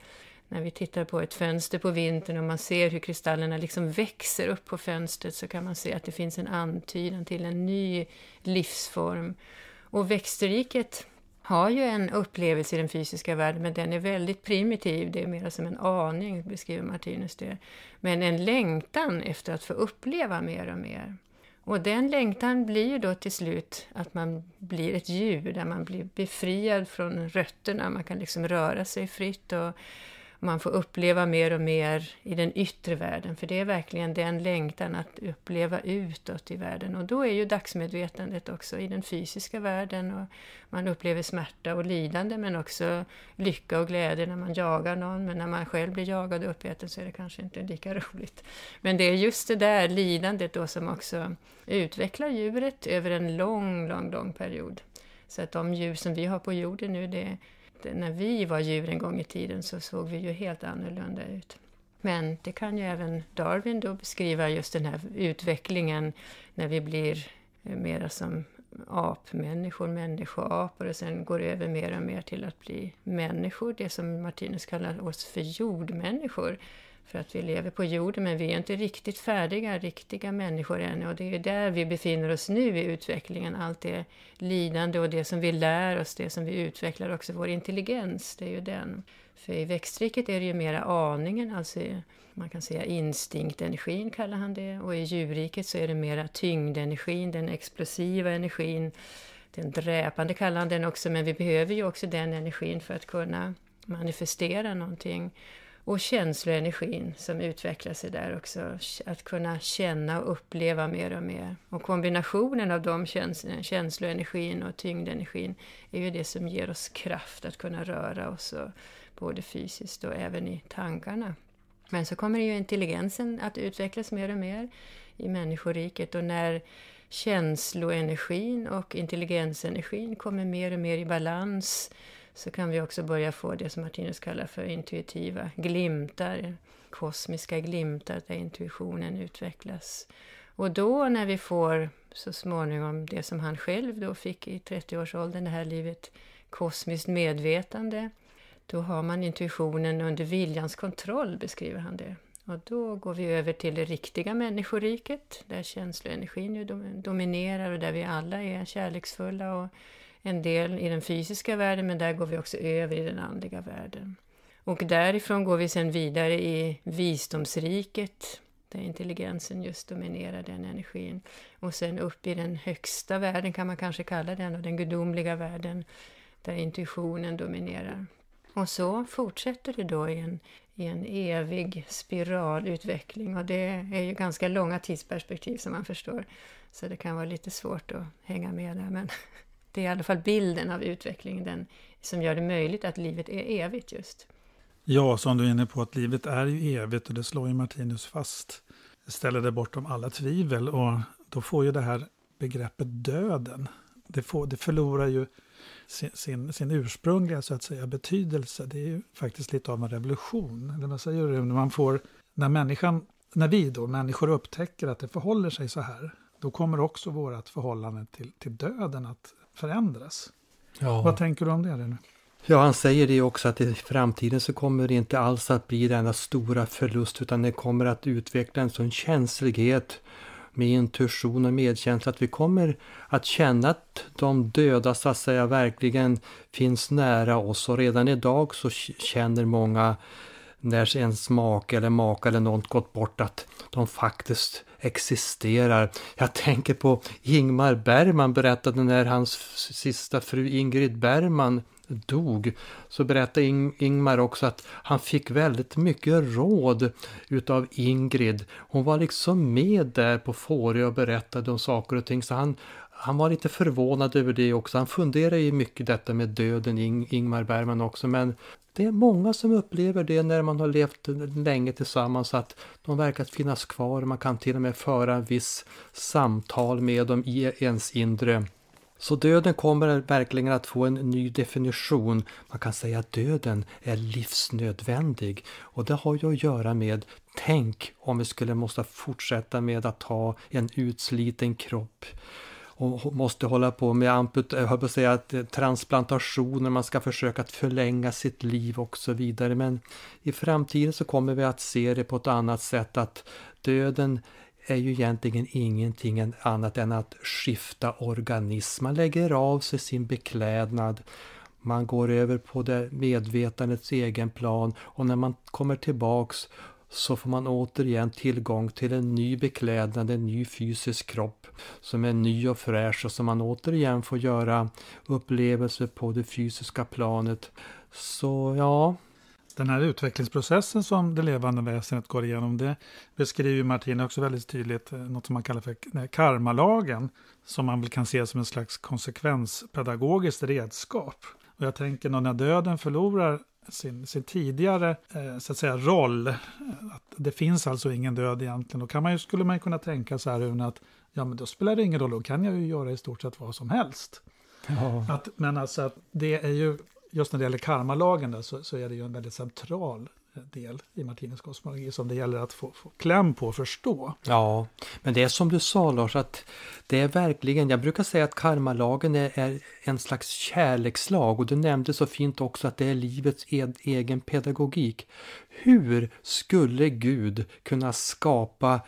När vi tittar på ett fönster på vintern och man ser hur kristallerna liksom växer upp på fönstret så kan man se att det finns en antydan till en ny livsform. Och växtriket har ju en upplevelse i den fysiska världen men den är väldigt primitiv, det är mer som en aning, beskriver Martinus det. Men en längtan efter att få uppleva mer och mer. Och den längtan blir ju då till slut att man blir ett djur, där man blir befriad från rötterna. Man kan liksom röra sig fritt och man får uppleva mer och mer i den yttre världen, för det är verkligen den längtan att uppleva utåt i världen. Och då är ju dagsmedvetandet också i den fysiska världen och man upplever smärta och lidande men också lycka och glädje när man jagar någon, men när man själv blir jagad och uppäten så är det kanske inte lika roligt. Men det är just det där lidandet då som också utvecklar djuret över en lång, lång, lång period. Så att de djur som vi har på jorden nu, det när vi var djur en gång i tiden så såg vi ju helt annorlunda ut. Men det kan ju även Darwin då beskriva just den här utvecklingen när vi blir eh, mera som apmänniskor, människoapor och sen går över mer och mer till att bli människor, det som Martinus kallar oss för jordmänniskor. För att vi lever på jorden, men vi är inte riktigt färdiga, riktiga människor ännu. Och det är där vi befinner oss nu i utvecklingen. Allt det lidande och det som vi lär oss, det som vi utvecklar, också vår intelligens, det är ju den. För i växtriket är det ju mera aningen, alltså man kan säga instinktenergin kallar han det. Och i djurriket så är det mera tyngdenergin, den explosiva energin. Den dräpande kallar han den också, men vi behöver ju också den energin för att kunna manifestera någonting och känsloenergin som utvecklar sig där också. Att kunna känna och uppleva mer och mer. Och kombinationen av de känslorna, känsloenergin och tyngdenergin är ju det som ger oss kraft att kunna röra oss, och, både fysiskt och även i tankarna. Men så kommer ju intelligensen att utvecklas mer och mer i människoriket och när känsloenergin och intelligensenergin kommer mer och mer i balans så kan vi också börja få det som Martinus kallar för intuitiva glimtar, kosmiska glimtar där intuitionen utvecklas. Och då när vi får så småningom det som han själv då fick i 30-årsåldern, det här livet, kosmiskt medvetande, då har man intuitionen under viljans kontroll, beskriver han det. Och då går vi över till det riktiga människoriket där känsloenergin ju dominerar och där vi alla är kärleksfulla och en del i den fysiska världen men där går vi också över i den andliga världen. Och därifrån går vi sen vidare i visdomsriket där intelligensen just dominerar den energin. Och sen upp i den högsta världen kan man kanske kalla den och den gudomliga världen där intuitionen dominerar. Och så fortsätter det då i en, i en evig spiralutveckling och det är ju ganska långa tidsperspektiv som man förstår. Så det kan vara lite svårt att hänga med där men det är i alla fall bilden av utvecklingen den, som gör det möjligt att livet är evigt just. Ja, som du är inne på, att livet är ju evigt och det slår ju Martinus fast. Det Ställer det bortom alla tvivel och då får ju det här begreppet döden, det, får, det förlorar ju sin, sin, sin, ursprungliga så att säga betydelse. Det är ju faktiskt lite av en revolution. Eller vad säger du? När man får, när människan, när vi då, människor upptäcker att det förhåller sig så här, då kommer också vårt förhållande till, till döden att förändras. Ja. Vad tänker du om det? Nu? Ja, han säger det också att i framtiden så kommer det inte alls att bli denna stora förlust utan det kommer att utveckla en sån känslighet med intuition och medkänsla att vi kommer att känna att de döda så att säga verkligen finns nära oss och redan idag så känner många när ens make eller maka eller något gått bort att de faktiskt existerar. Jag tänker på Ingmar Bergman berättade när hans sista fru Ingrid Bergman dog så berättade Ing Ingmar också att han fick väldigt mycket råd utav Ingrid. Hon var liksom med där på Fårö och berättade om saker och ting så han, han var lite förvånad över det också. Han funderade ju mycket detta med döden, Ing Ingmar Bergman också, men det är många som upplever det när man har levt länge tillsammans att de verkar finnas kvar. Man kan till och med föra en viss samtal med dem i ens inre. Så döden kommer verkligen att få en ny definition. Man kan säga att döden är livsnödvändig och det har ju att göra med tänk om vi skulle måste fortsätta med att ha en utsliten kropp och måste hålla på med på säga eh, transplantationer, man ska försöka att förlänga sitt liv och så vidare. Men i framtiden så kommer vi att se det på ett annat sätt att döden är ju egentligen ingenting annat än att skifta organism. Man lägger av sig sin beklädnad man går över på det medvetandets egen plan och när man kommer tillbaks så får man återigen tillgång till en ny beklädnad, en ny fysisk kropp som är ny och fräsch och som man återigen får göra upplevelser på det fysiska planet. Så ja, den här utvecklingsprocessen som det levande väsendet går igenom, det beskriver Martin också väldigt tydligt, eh, något som man kallar för karmalagen, som man väl kan se som en slags konsekvenspedagogiskt redskap. Och jag tänker när döden förlorar sin, sin tidigare eh, så att säga, roll. Att det finns alltså ingen död egentligen. Då kan man ju, skulle man ju kunna tänka så här Rune, att ja, men då spelar det ingen roll, då kan jag ju göra i stort sett vad som helst. Ja. Att, men alltså att det är ju, just när det gäller karmalagen där, så, så är det ju en väldigt central del i Martinus kosmologi som det gäller att få, få kläm på och förstå. Ja, men det är som du sa Lars, att det är verkligen, jag brukar säga att karmalagen är, är en slags kärlekslag och du nämnde så fint också att det är livets ed, egen pedagogik. Hur skulle Gud kunna skapa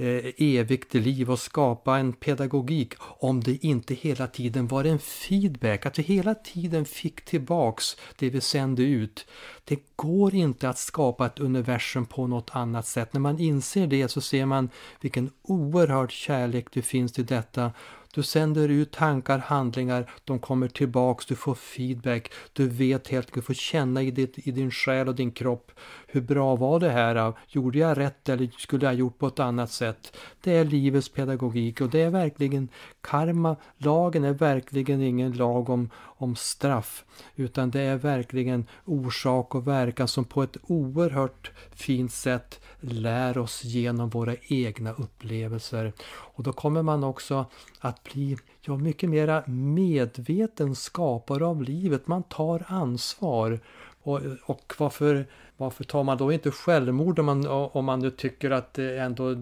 Eh, evigt liv och skapa en pedagogik om det inte hela tiden var en feedback, att vi hela tiden fick tillbaks det vi sände ut. Det går inte att skapa ett universum på något annat sätt. När man inser det så ser man vilken oerhörd kärlek det finns till detta du sänder ut tankar, handlingar, de kommer tillbaks, du får feedback, du vet helt, du får känna i, ditt, i din själ och din kropp. Hur bra var det här? Gjorde jag rätt eller skulle jag gjort på ett annat sätt? Det är livets pedagogik och det är verkligen karma. Lagen är verkligen ingen lag om, om straff, utan det är verkligen orsak och verkan som på ett oerhört fint sätt lär oss genom våra egna upplevelser. Och då kommer man också att bli ja, mycket mera medveten skapare av livet. Man tar ansvar. Och, och varför, varför tar man då inte självmord om man, om man nu tycker att ändå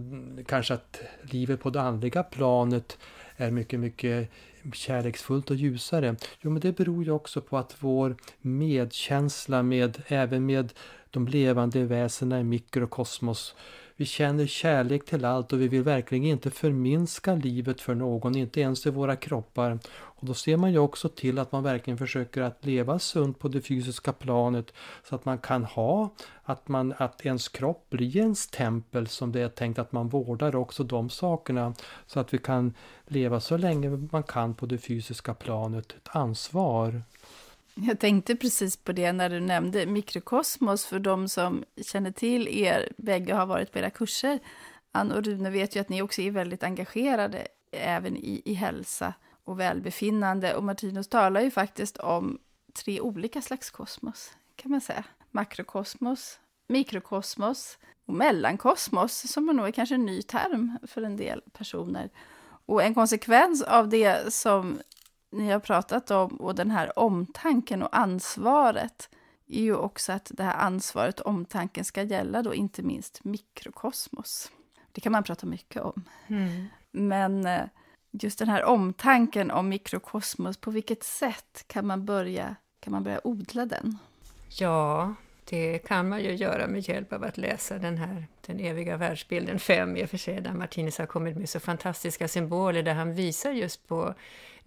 kanske att livet på det andliga planet är mycket, mycket kärleksfullt och ljusare? Jo, men det beror ju också på att vår medkänsla med, även med de levande väsena i mikrokosmos vi känner kärlek till allt och vi vill verkligen inte förminska livet för någon, inte ens i våra kroppar. Och då ser man ju också till att man verkligen försöker att leva sunt på det fysiska planet så att man kan ha, att, man, att ens kropp blir ens tempel som det är tänkt att man vårdar också de sakerna. Så att vi kan leva så länge man kan på det fysiska planet, ett ansvar. Jag tänkte precis på det när du nämnde mikrokosmos. För de som känner till er, bägge har varit på era kurser. Ann och Rune vet ju att ni också är väldigt engagerade även i, i hälsa och välbefinnande. Och Martinus talar ju faktiskt om tre olika slags kosmos, kan man säga. Makrokosmos, mikrokosmos och mellankosmos, som nog är kanske en ny term för en del personer. Och en konsekvens av det som ni har pratat om och den här omtanken och ansvaret är ju också att det här ansvaret och omtanken ska gälla då inte minst mikrokosmos. Det kan man prata mycket om. Mm. Men eh, just den här omtanken om mikrokosmos, på vilket sätt kan man börja, kan man börja odla den? Ja, det kan man ju göra med hjälp av att läsa den här Den eviga världsbilden 5 i och för sig, där Martinus har kommit med så fantastiska symboler där han visar just på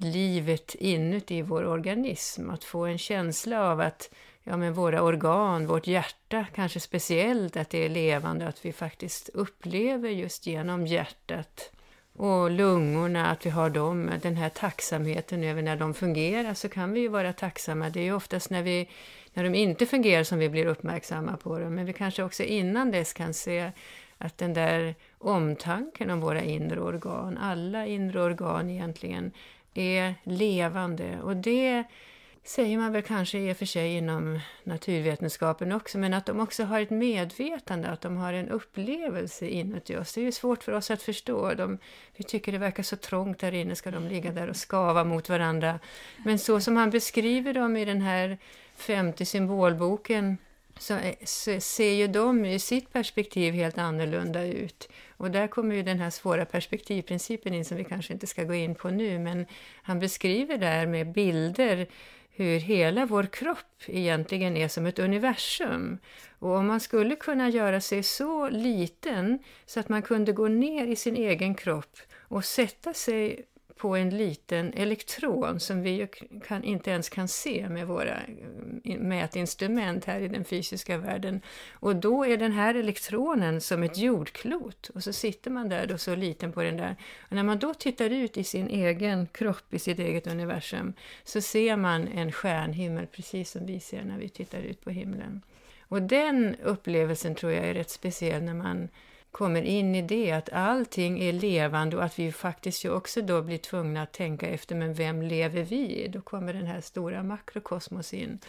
livet inuti vår organism, att få en känsla av att ja, men våra organ, vårt hjärta kanske speciellt, att det är levande, att vi faktiskt upplever just genom hjärtat och lungorna, att vi har dem, den här tacksamheten över när de fungerar så kan vi ju vara tacksamma. Det är ju oftast när, vi, när de inte fungerar som vi blir uppmärksamma på dem, men vi kanske också innan dess kan se att den där omtanken om våra inre organ, alla inre organ egentligen, är levande och det säger man väl kanske i och för sig inom naturvetenskapen också, men att de också har ett medvetande, att de har en upplevelse inuti oss. Det är ju svårt för oss att förstå. De, vi tycker det verkar så trångt där inne, ska de ligga där och skava mot varandra? Men så som han beskriver dem i den här femte symbolboken Eh, så ser ju de i sitt perspektiv helt annorlunda ut. Och där kommer ju den här svåra perspektivprincipen in som vi kanske inte ska gå in på nu, men han beskriver där med bilder hur hela vår kropp egentligen är som ett universum. Och om man skulle kunna göra sig så liten så att man kunde gå ner i sin egen kropp och sätta sig på en liten elektron som vi kan, inte ens kan se med våra eh, mätinstrument här i den fysiska världen. Och då är den här elektronen som ett jordklot och så sitter man där då så liten på den där. Och när man då tittar ut i sin egen kropp, i sitt eget universum, så ser man en stjärnhimmel precis som vi ser när vi tittar ut på himlen. Och den upplevelsen tror jag är rätt speciell när man kommer in i det, att allting är levande och att vi faktiskt ju också då blir tvungna att tänka efter, men vem lever vi i? Då kommer den här stora makrokosmos in.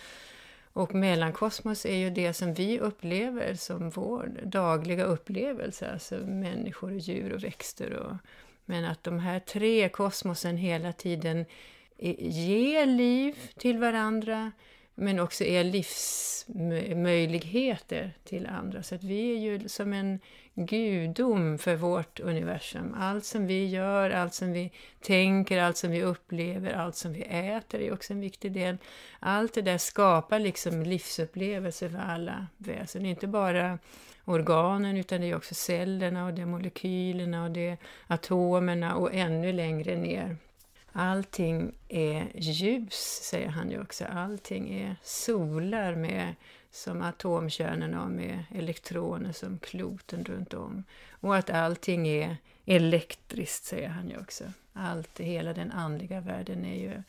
Och mellankosmos är ju det som vi upplever som vår dagliga upplevelse, alltså människor och djur och växter. Och, men att de här tre kosmosen hela tiden ger liv till varandra, men också är livsmöjligheter till andra. Så att vi är ju som en gudom för vårt universum. Allt som vi gör, allt som vi tänker, allt som vi upplever, allt som vi äter är också en viktig del. Allt det där skapar liksom livsupplevelser för alla väsen, inte bara organen utan det är också cellerna och det är molekylerna och det är atomerna och ännu längre ner. Allting är ljus, säger han ju också. Allting är solar med som atomkärnorna med elektroner som kloten runt om. Och att allting är elektriskt, säger han ju också. Allt, hela den andliga världen är ju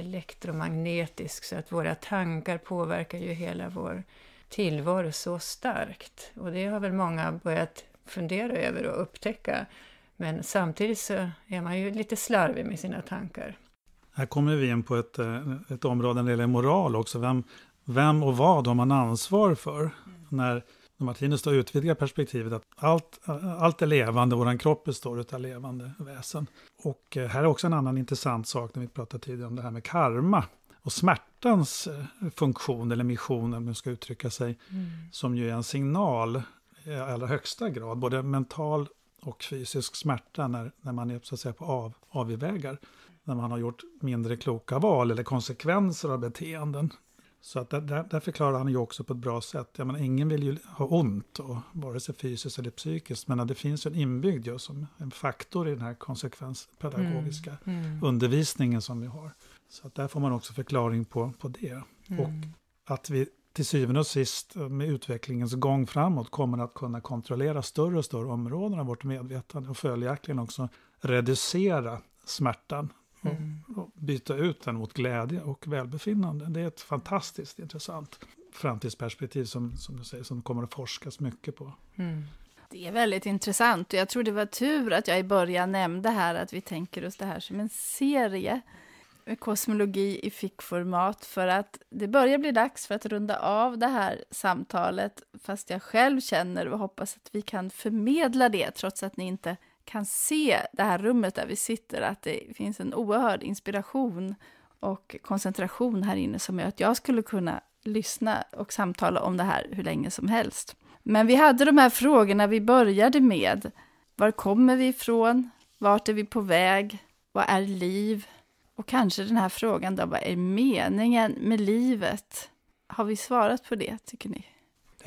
elektromagnetisk så att våra tankar påverkar ju hela vår tillvaro så starkt. Och det har väl många börjat fundera över och upptäcka. Men samtidigt så är man ju lite slarvig med sina tankar. Här kommer vi in på ett, eh, ett område när det gäller moral också. Vem, vem och vad har man ansvar för? Mm. När, när Martinus då utvidgar perspektivet att allt, allt är levande, vår kropp består av levande väsen. Och eh, här är också en annan intressant sak när vi pratade tidigare om det här med karma och smärtans eh, funktion eller mission, om man ska uttrycka sig, mm. som ju är en signal i allra högsta grad, både mental och fysisk smärta när, när man är så att säga, på av, avvägar. När man har gjort mindre kloka val eller konsekvenser av beteenden. Så att där, där, förklarar han ju också på ett bra sätt. Jag menar, ingen vill ju ha ont, då, vare sig fysiskt eller psykiskt. Men det finns ju en inbyggd just som en faktor i den här konsekvenspedagogiska mm. Mm. undervisningen som vi har. Så att där får man också förklaring på, på det. Mm. Och att vi till syvende och sist med utvecklingens gång framåt kommer att kunna kontrollera större och större områden av vårt medvetande och följaktligen också reducera smärtan Mm. Och byta ut den mot glädje och välbefinnande. Det är ett fantastiskt intressant framtidsperspektiv som, som du säger, som kommer att forskas mycket på. Mm. Det är väldigt intressant och jag tror det var tur att jag i början nämnde här att vi tänker oss det här som en serie med kosmologi i fickformat för att det börjar bli dags för att runda av det här samtalet fast jag själv känner och hoppas att vi kan förmedla det trots att ni inte kan se det här rummet där vi sitter, att det finns en oerhörd inspiration och koncentration här inne som gör att jag skulle kunna lyssna och samtala om det här hur länge som helst. Men vi hade de här frågorna vi började med. Var kommer vi ifrån? Vart är vi på väg? Vad är liv? Och kanske den här frågan då, vad är meningen med livet? Har vi svarat på det, tycker ni?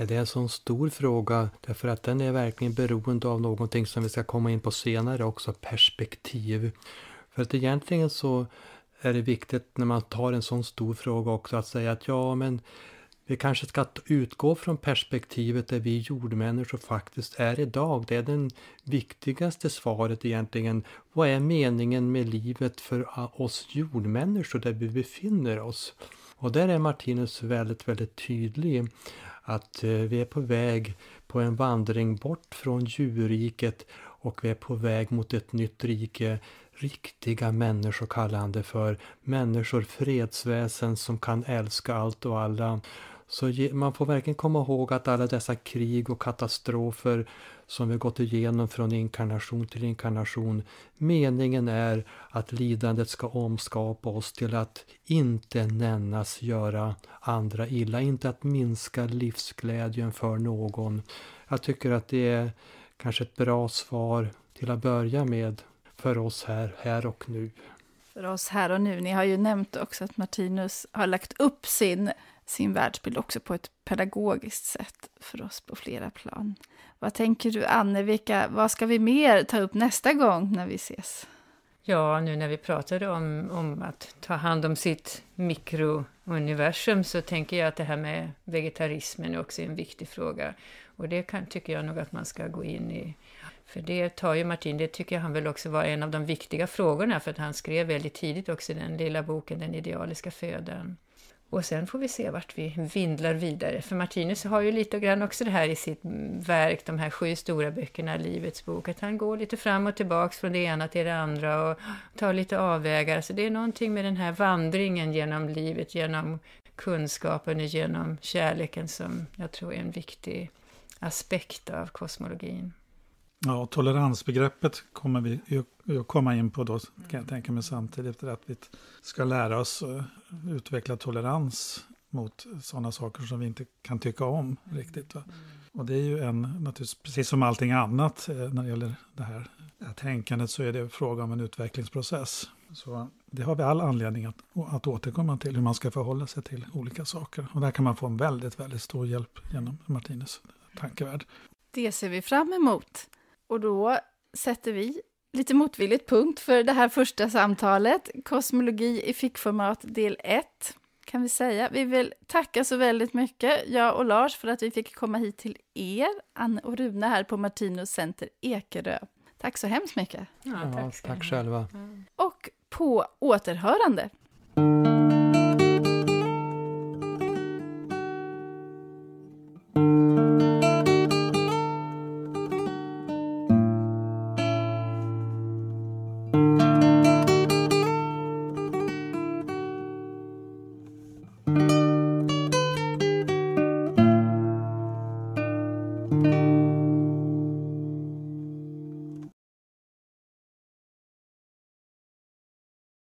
Det är en sån stor fråga därför att den är verkligen beroende av någonting som vi ska komma in på senare också, perspektiv. För att egentligen så är det viktigt när man tar en sån stor fråga också att säga att ja men vi kanske ska utgå från perspektivet där vi jordmänniskor faktiskt är idag. Det är det viktigaste svaret egentligen. Vad är meningen med livet för oss jordmänniskor där vi befinner oss? Och där är Martinus väldigt, väldigt tydlig att eh, vi är på väg på en vandring bort från djurriket och vi är på väg mot ett nytt rike. Riktiga människor kallar han det för. Människor, fredsväsen som kan älska allt och alla. Så man får verkligen komma ihåg att alla dessa krig och katastrofer som vi gått igenom från inkarnation till inkarnation. Meningen är att lidandet ska omskapa oss till att inte nännas göra andra illa, inte att minska livsglädjen för någon. Jag tycker att det är kanske ett bra svar till att börja med för oss här, här och nu. För oss här och nu. Ni har ju nämnt också att Martinus har lagt upp sin sin världsbild också på ett pedagogiskt sätt för oss på flera plan. Vad tänker du, Anne? Vilka, vad ska vi mer ta upp nästa gång när vi ses? Ja, nu när vi pratade om, om att ta hand om sitt mikrouniversum så tänker jag att det här med vegetarismen också är en viktig fråga. Och det kan, tycker jag nog att man ska gå in i. För det tar ju Martin, det tycker jag han väl också var en av de viktiga frågorna för att han skrev väldigt tidigt också den lilla boken Den idealiska födan. Och sen får vi se vart vi vindlar vidare. För Martinus har ju lite grann också det här i sitt verk, de här sju stora böckerna, Livets bok, att han går lite fram och tillbaks från det ena till det andra och tar lite avvägar. Så det är någonting med den här vandringen genom livet, genom kunskapen och genom kärleken som jag tror är en viktig aspekt av kosmologin. Ja, toleransbegreppet kommer vi att komma in på då, kan jag mm. tänka mig samtidigt, att vi ska lära oss eh, utveckla tolerans mot sådana saker som vi inte kan tycka om mm. riktigt. Va? Och det är ju en, naturligtvis precis som allting annat eh, när det gäller det här eh, tänkandet så är det fråga om en utvecklingsprocess. Så det har vi all anledning att, att återkomma till, hur man ska förhålla sig till olika saker. Och där kan man få en väldigt, väldigt stor hjälp genom Martinus tankevärld. Det ser vi fram emot. Och då sätter vi lite motvilligt punkt för det här första samtalet. Kosmologi i fickformat del 1 kan vi säga. Vi vill tacka så väldigt mycket, jag och Lars, för att vi fick komma hit till er, Anne och Rune här på Martinus Center Ekerö. Tack så hemskt mycket. Ja, tack. Ja, tack själva. Och på återhörande.